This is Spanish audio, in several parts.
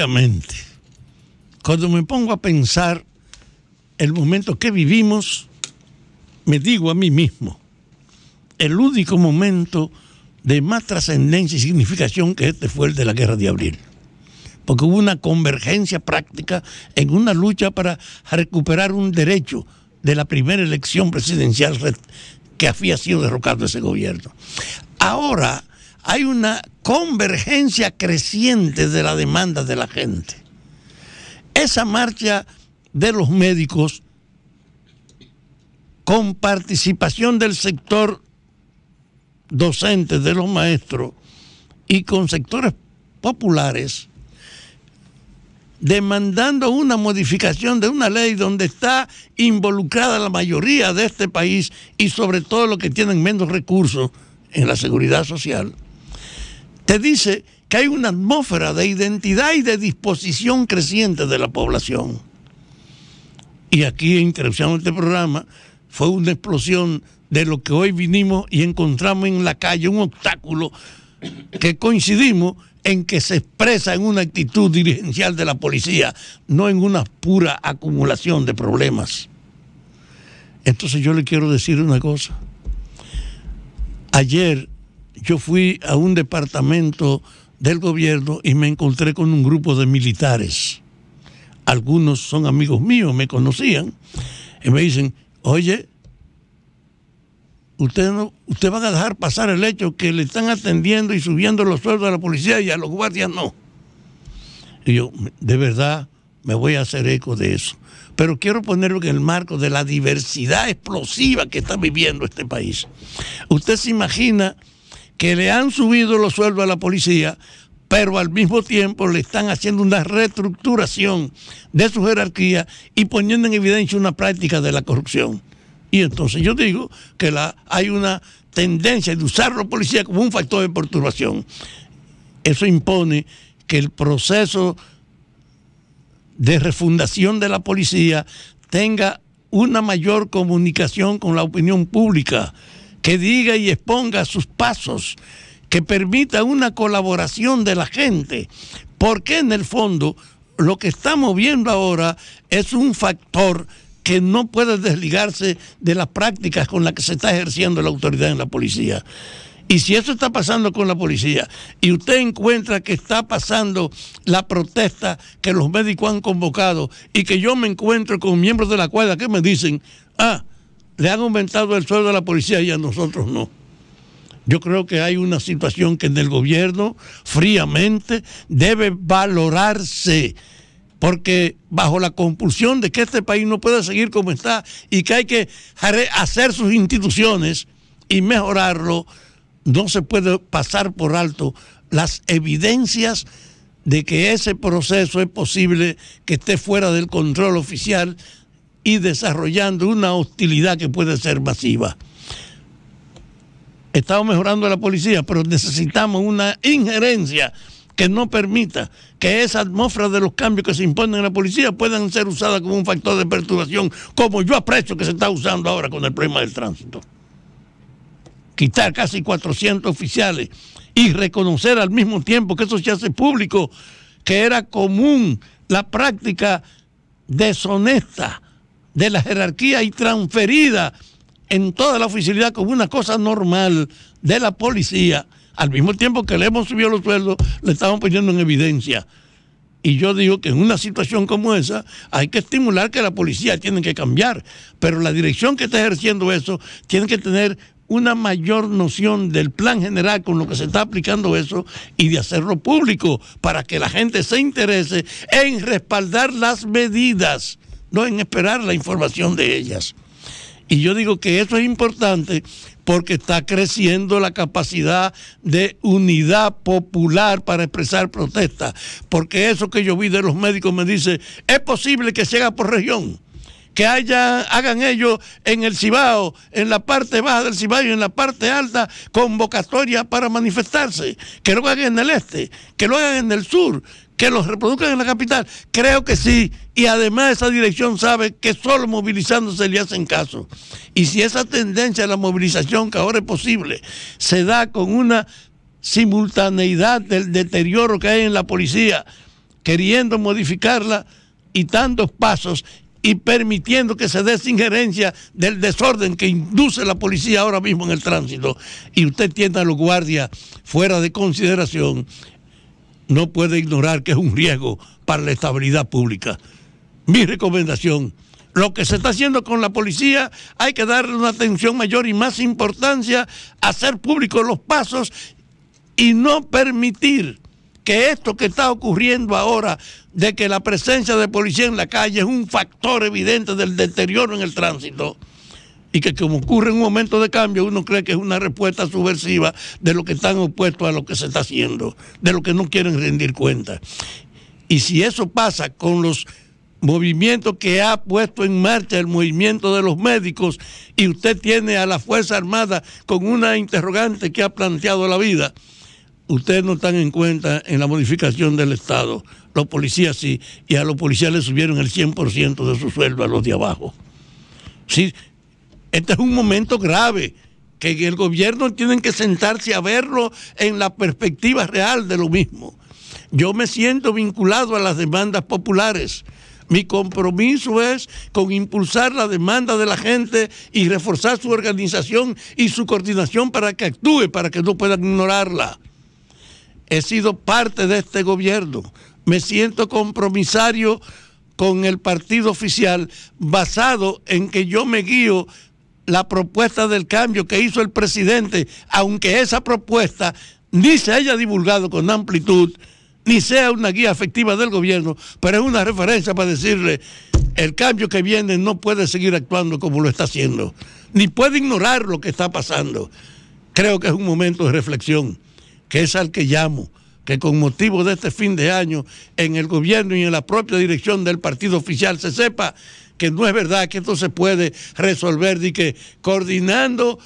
obviamente, cuando me pongo a pensar el momento que vivimos, me digo a mí mismo, el único momento de más trascendencia y significación que este fue el de la guerra de abril. Porque hubo una convergencia práctica en una lucha para recuperar un derecho de la primera elección presidencial que había sido derrocado ese gobierno. Ahora, hay una convergencia creciente de la demanda de la gente. Esa marcha de los médicos con participación del sector docente, de los maestros y con sectores populares, demandando una modificación de una ley donde está involucrada la mayoría de este país y sobre todo los que tienen menos recursos en la seguridad social te dice que hay una atmósfera de identidad y de disposición creciente de la población. Y aquí, interrupción este programa, fue una explosión de lo que hoy vinimos y encontramos en la calle, un obstáculo que coincidimos en que se expresa en una actitud dirigencial de la policía, no en una pura acumulación de problemas. Entonces yo le quiero decir una cosa. Ayer yo fui a un departamento del gobierno y me encontré con un grupo de militares. Algunos son amigos míos, me conocían, y me dicen, oye, usted, no, usted van a dejar pasar el hecho que le están atendiendo y subiendo los sueldos a la policía y a los guardias no. Y yo, de verdad, me voy a hacer eco de eso. Pero quiero ponerlo en el marco de la diversidad explosiva que está viviendo este país. Usted se imagina que le han subido los sueldos a la policía, pero al mismo tiempo le están haciendo una reestructuración de su jerarquía y poniendo en evidencia una práctica de la corrupción. Y entonces yo digo que hay una tendencia de usar a la policía como un factor de perturbación. Eso impone que el proceso de refundación de la policía tenga una mayor comunicación con la opinión pública que diga y exponga sus pasos, que permita una colaboración de la gente, porque en el fondo lo que estamos viendo ahora es un factor que no puede desligarse de las prácticas con las que se está ejerciendo la autoridad en la policía. Y si eso está pasando con la policía y usted encuentra que está pasando la protesta que los médicos han convocado y que yo me encuentro con miembros de la cuadra que me dicen, ah, le han aumentado el sueldo a la policía y a nosotros no. Yo creo que hay una situación que en el gobierno fríamente debe valorarse, porque bajo la compulsión de que este país no pueda seguir como está y que hay que hacer sus instituciones y mejorarlo, no se puede pasar por alto las evidencias de que ese proceso es posible que esté fuera del control oficial y desarrollando una hostilidad que puede ser masiva. Estamos mejorando la policía, pero necesitamos una injerencia que no permita que esa atmósfera de los cambios que se imponen en la policía puedan ser usadas como un factor de perturbación, como yo aprecio que se está usando ahora con el problema del tránsito. Quitar casi 400 oficiales y reconocer al mismo tiempo que eso se hace público, que era común la práctica deshonesta de la jerarquía y transferida en toda la oficialidad como una cosa normal de la policía, al mismo tiempo que le hemos subido los sueldos, le estamos poniendo en evidencia. Y yo digo que en una situación como esa hay que estimular que la policía tiene que cambiar, pero la dirección que está ejerciendo eso tiene que tener una mayor noción del plan general con lo que se está aplicando eso y de hacerlo público para que la gente se interese en respaldar las medidas no en esperar la información de ellas. Y yo digo que eso es importante porque está creciendo la capacidad de unidad popular para expresar protestas. Porque eso que yo vi de los médicos me dice, es posible que se haga por región, que haya, hagan ellos en el Cibao, en la parte baja del Cibao y en la parte alta, convocatoria para manifestarse, que lo hagan en el este, que lo hagan en el sur, que los reproduzcan en la capital? Creo que sí. Y además esa dirección sabe que solo movilizándose le hacen caso. Y si esa tendencia de la movilización que ahora es posible se da con una simultaneidad del deterioro que hay en la policía, queriendo modificarla y tantos pasos y permitiendo que se dé injerencia del desorden que induce la policía ahora mismo en el tránsito. Y usted tienda a los guardias fuera de consideración no puede ignorar que es un riesgo para la estabilidad pública. Mi recomendación, lo que se está haciendo con la policía, hay que darle una atención mayor y más importancia, hacer públicos los pasos y no permitir que esto que está ocurriendo ahora, de que la presencia de policía en la calle es un factor evidente del deterioro en el tránsito y que como ocurre en un momento de cambio, uno cree que es una respuesta subversiva de lo que están opuestos a lo que se está haciendo, de lo que no quieren rendir cuenta. Y si eso pasa con los movimientos que ha puesto en marcha el movimiento de los médicos y usted tiene a la Fuerza Armada con una interrogante que ha planteado la vida, ustedes no están en cuenta en la modificación del Estado. Los policías sí, y a los policías les subieron el 100% de su sueldo a los de abajo. Sí, este es un momento grave que el gobierno tiene que sentarse a verlo en la perspectiva real de lo mismo. Yo me siento vinculado a las demandas populares. Mi compromiso es con impulsar la demanda de la gente y reforzar su organización y su coordinación para que actúe, para que no puedan ignorarla. He sido parte de este gobierno. Me siento compromisario con el partido oficial basado en que yo me guío la propuesta del cambio que hizo el presidente, aunque esa propuesta ni se haya divulgado con amplitud, ni sea una guía efectiva del gobierno, pero es una referencia para decirle, el cambio que viene no puede seguir actuando como lo está haciendo, ni puede ignorar lo que está pasando. Creo que es un momento de reflexión, que es al que llamo, que con motivo de este fin de año en el gobierno y en la propia dirección del partido oficial se sepa que no es verdad, que esto se puede resolver de que coordinando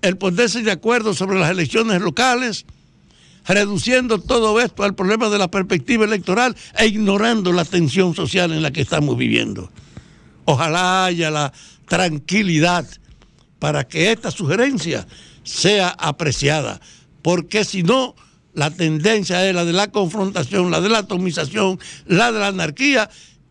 el ponerse de acuerdo sobre las elecciones locales, reduciendo todo esto al problema de la perspectiva electoral e ignorando la tensión social en la que estamos viviendo. Ojalá haya la tranquilidad para que esta sugerencia sea apreciada, porque si no, la tendencia es la de la confrontación, la de la atomización, la de la anarquía